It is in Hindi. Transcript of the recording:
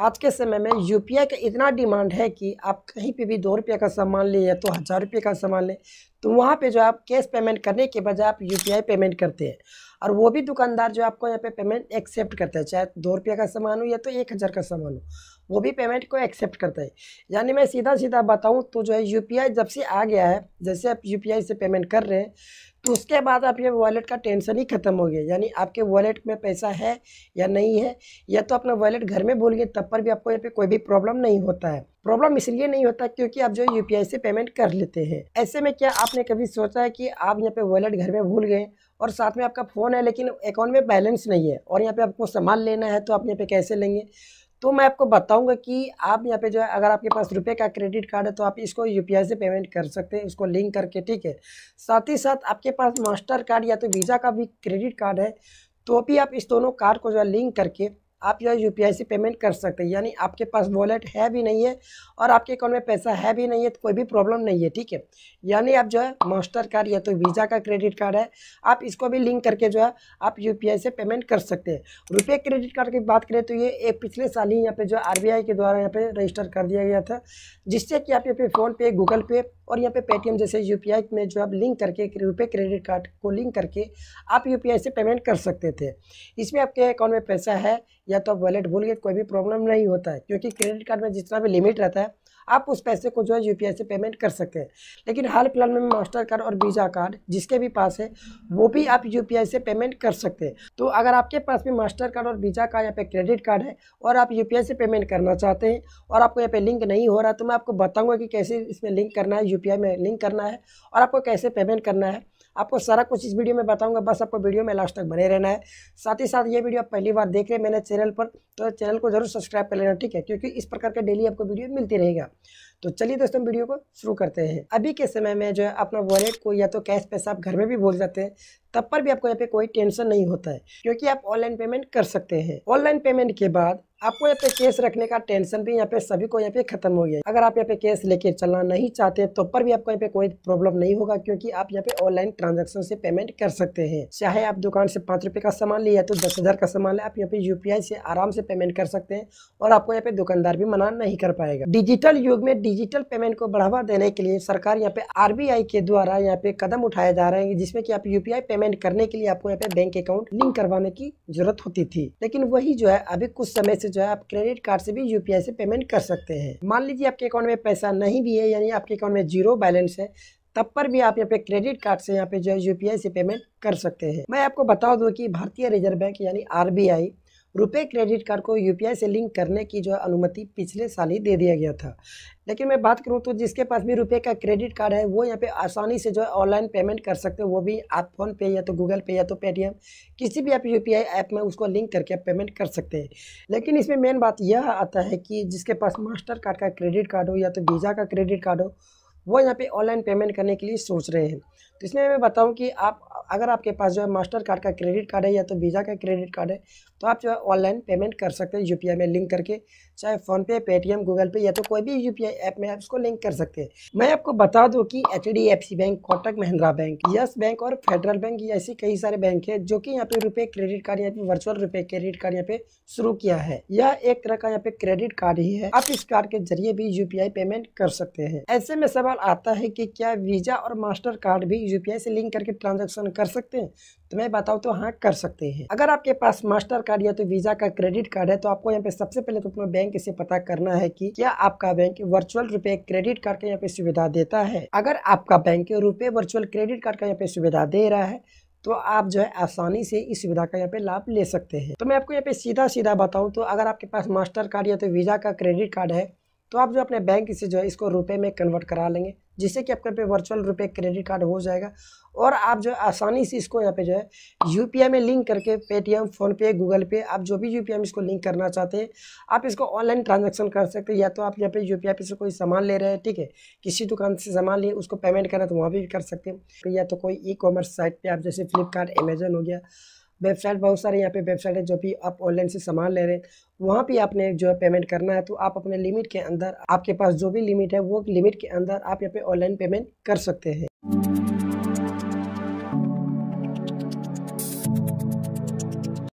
आज के समय में यू का इतना डिमांड है कि आप कहीं पे भी दो रुपये का सामान लें या तो हज़ार रुपये का सामान लें तो वहाँ पे जो आप कैश पेमेंट करने के बजाय आप यूपीआई पेमेंट करते हैं और वो भी दुकानदार जो आपको यहाँ पे पेमेंट एक्सेप्ट करता है चाहे दो रुपये का सामान हो या तो एक हज़ार का सामान हो वो भी पेमेंट को एक्सेप्ट करता है यानी मैं सीधा सीधा बताऊँ तो जो है यू जब से आ गया है जैसे आप यू से पेमेंट कर रहे हैं तो उसके बाद आप ये वॉलेट का टेंशन ही ख़त्म हो गया यानी आपके वॉलेट में पैसा है या नहीं है या तो अपना वॉलेट घर में भूल गए तब पर भी आपको यहाँ पे कोई भी प्रॉब्लम नहीं होता है प्रॉब्लम इसलिए नहीं होता क्योंकि आप जो यू से पेमेंट कर लेते हैं ऐसे में क्या आपने कभी सोचा है कि आप यहाँ पे वॉलेट घर में भूल गए और साथ में आपका फ़ोन है लेकिन अकाउंट में बैलेंस नहीं है और यहाँ पे आपको सामान लेना है तो आप यहाँ पे कैसे लेंगे तो मैं आपको बताऊंगा कि आप यहाँ पे जो है अगर आपके पास रुपए का क्रेडिट कार्ड है तो आप इसको यू से पेमेंट कर सकते हैं उसको लिंक करके ठीक है साथ ही साथ आपके पास मास्टर कार्ड या तो वीज़ा का भी क्रेडिट कार्ड है तो भी आप इस दोनों कार्ड को जो है लिंक करके आप जो है से पेमेंट कर सकते हैं यानी आपके पास वॉलेट है भी नहीं है और आपके अकाउंट में पैसा है भी नहीं है तो कोई भी प्रॉब्लम नहीं है ठीक है यानी आप जो है मास्टर कार्ड या तो वीज़ा का क्रेडिट कार्ड है आप इसको भी लिंक करके जो है आप यू से पेमेंट कर सकते हैं रुपये क्रेडिट कार्ड की बात करें तो ये एक पिछले साल ही यहाँ पे जो आर के द्वारा यहाँ पे रजिस्टर कर दिया गया था जिससे कि आप यहाँ पे फ़ोनपे गूगल पे और यहाँ पे पेटीएम जैसे यू में जो आप लिंक करके रुपये क्रेडिट कार्ड को लिंक करके आप यू से पेमेंट कर सकते थे इसमें आपके अकाउंट में पैसा है या तो आप वॉलेट भूल गए कोई भी प्रॉब्लम नहीं होता है क्योंकि क्रेडिट कार्ड में जितना भी लिमिट रहता है आप उस पैसे को जो है यू से पेमेंट कर सकते हैं लेकिन हाल फिलहाल में मास्टर कार्ड और वीज़ा कार्ड जिसके भी पास है वो भी आप यू से पेमेंट कर सकते हैं तो अगर आपके पास भी मास्टर कार्ड और वीज़ा कार्ड यहाँ पे क्रेडिट कार्ड है और आप यू से पेमेंट करना चाहते हैं और आपको यहाँ पे लिंक नहीं हो रहा तो मैं आपको बताऊँगा कि कैसे इसमें लिंक करना है यू में लिंक करना है और आपको कैसे पेमेंट करना है आपको सारा कुछ इस वीडियो में बताऊंगा बस आपको वीडियो में लास्ट तक बने रहना है साथ ही साथ ये वीडियो आप पहली बार देख रहे हैं मेरे चैनल पर तो चैनल को जरूर सब्सक्राइब कर लेना ठीक है क्योंकि इस प्रकार का डेली आपको वीडियो मिलती रहेगा तो चलिए दोस्तों वीडियो को शुरू करते हैं अभी के समय में जो है अपना वॉलेट को या तो कैश पैसा आप घर में भी भूल जाते हैं तब पर भी आपको यहाँ पे कोई टेंशन नहीं होता है क्योंकि आप ऑनलाइन पेमेंट कर सकते हैं ऑनलाइन पेमेंट के बाद आपको यहाँ पे कैश रखने का टेंशन भी यहाँ पे सभी को यहाँ पे खत्म हो गया अगर आप यहाँ पे कैश लेके चलना नहीं चाहते तो पर भी आपको यहाँ पे कोई प्रॉब्लम नहीं होगा क्योंकि आप यहाँ पे ऑनलाइन ट्रांजैक्शन से पेमेंट कर सकते हैं चाहे आप दुकान से पाँच रुपये का सामान लिया तो दस हज़ार का सामान लिया आप यहाँ पे यूपीआई से आराम से पेमेंट कर सकते हैं और आपको यहाँ पे दुकानदार भी मना नहीं कर पाएगा डिजिटल युग में डिजिटल पेमेंट को बढ़ावा देने के लिए सरकार यहाँ पे आरबीआई के द्वारा यहाँ पे कदम उठाए जा रहे हैं जिसमें की आप यूपीआई पेमेंट पेमेंट करने के लिए आपको यहाँ पे बैंक अकाउंट लिंक करवाने की जरूरत होती थी लेकिन वही जो है अभी कुछ समय से जो है आप क्रेडिट कार्ड से भी यूपीआई से पेमेंट कर सकते हैं मान लीजिए आपके अकाउंट में पैसा नहीं भी है यानी आपके अकाउंट में जीरो बैलेंस है तब पर भी आप यहाँ पे क्रेडिट कार्ड से यहाँ पे जो है यूपीआई से पेमेंट कर सकते हैं मैं आपको बता दूँ की भारतीय रिजर्व बैंक यानी आर रुपए क्रेडिट कार्ड को यूपीआई से लिंक करने की जो है अनुमति पिछले साल ही दे दिया गया था लेकिन मैं बात करूँ तो जिसके पास भी रुपए का क्रेडिट कार्ड है वो यहाँ पे आसानी से जो है ऑनलाइन पेमेंट कर सकते हो वो भी आप फोन पे या तो गूगल पे या तो पेटीएम किसी भी आप यू ऐप में उसको लिंक करके आप पेमेंट कर सकते हैं लेकिन इसमें मेन बात यह आता है कि जिसके पास मास्टर कार्ड का क्रेडिट कार्ड हो या तो वीज़ा का क्रेडिट कार्ड हो वो यहाँ पे ऑनलाइन पेमेंट करने के लिए सोच रहे हैं तो इसमें मैं बताऊँ कि आप अगर आपके पास जो है मास्टर कार्ड का क्रेडिट कार्ड है या तो वीज़ा का क्रेडिट कार्ड है तो आप जो है ऑनलाइन पेमेंट कर सकते हैं यूपीआई में लिंक करके चाहे फ़ोनपे पेटीएम गूगल पे या तो कोई भी यूपीआई ऐप में आप इसको लिंक कर सकते हैं मैं आपको बता दूँ कि H bank Kotak Mahindra bank yes bank और फेडरल बैंक ये कई सारे बैंक है जो कि यहाँ पे रुपये क्रेडिट कार्ड या वर्चुअल रुपये क्रेडिट कार्ड यहाँ पे शुरू किया है यह एक तरह का यहाँ पे क्रेडिट कार्ड ही है आप इस कार्ड के जरिए भी यू पेमेंट कर सकते हैं ऐसे में सब सवाल आता है कि क्या वीज़ा और मास्टर कार्ड भी यूपीआई से लिंक करके ट्रांजैक्शन कर सकते हैं तो मैं बताऊँ तो हाँ कर सकते हैं अगर आपके पास मास्टर कार्ड या तो वीज़ा का क्रेडिट कार्ड है तो आपको यहाँ पे सबसे पहले तो अपने बैंक से पता करना है कि क्या आपका bank virtual RuPay credit card का यहाँ पे सुविधा देता है अगर आपका बैंक रुपए वर्चुअल क्रेडिट कार्ड का यहाँ पे सुविधा दे रहा है तो आप जो है आसानी से इस सुविधा का यहाँ पे लाभ ले सकते हैं तो मैं आपको यहाँ पे सीधा सीधा बताऊँ तो अगर आपके पास मास्टर कार्ड या तो वीज़ा का क्रेडिट कार्ड है तो आप जो अपने बैंक से जो है इसको रुपए में कन्वर्ट करा लेंगे जिससे कि आपके पे वर्चुअल रुपए क्रेडिट कार्ड हो जाएगा और आप जो आसानी से इसको यहाँ पे जो है यू में लिंक करके पेटीएम फ़ोनपे गूगल पे आप जो भी यू में इसको लिंक करना चाहते हैं आप इसको ऑनलाइन ट्रांजैक्शन कर सकते हैं या तो आप यहाँ पे यूपीआई पे से कोई सामान ले रहे हैं ठीक है किसी दुकान से सामान लिए उसको पेमेंट करना तो वहाँ भी कर सकते हैं या तो कोई ई कॉमर्स साइट पर आप जैसे फ्लिपकार्ट अमेजन हो गया वेबसाइट बहुत सारे यहाँ पे वेबसाइट है जो भी आप ऑनलाइन से सामान ले रहे हैं वहाँ पे आपने जो है पेमेंट करना है तो आप अपने लिमिट के अंदर आपके पास जो भी लिमिट है वो लिमिट के अंदर आप यहाँ पे ऑनलाइन पेमेंट कर सकते हैं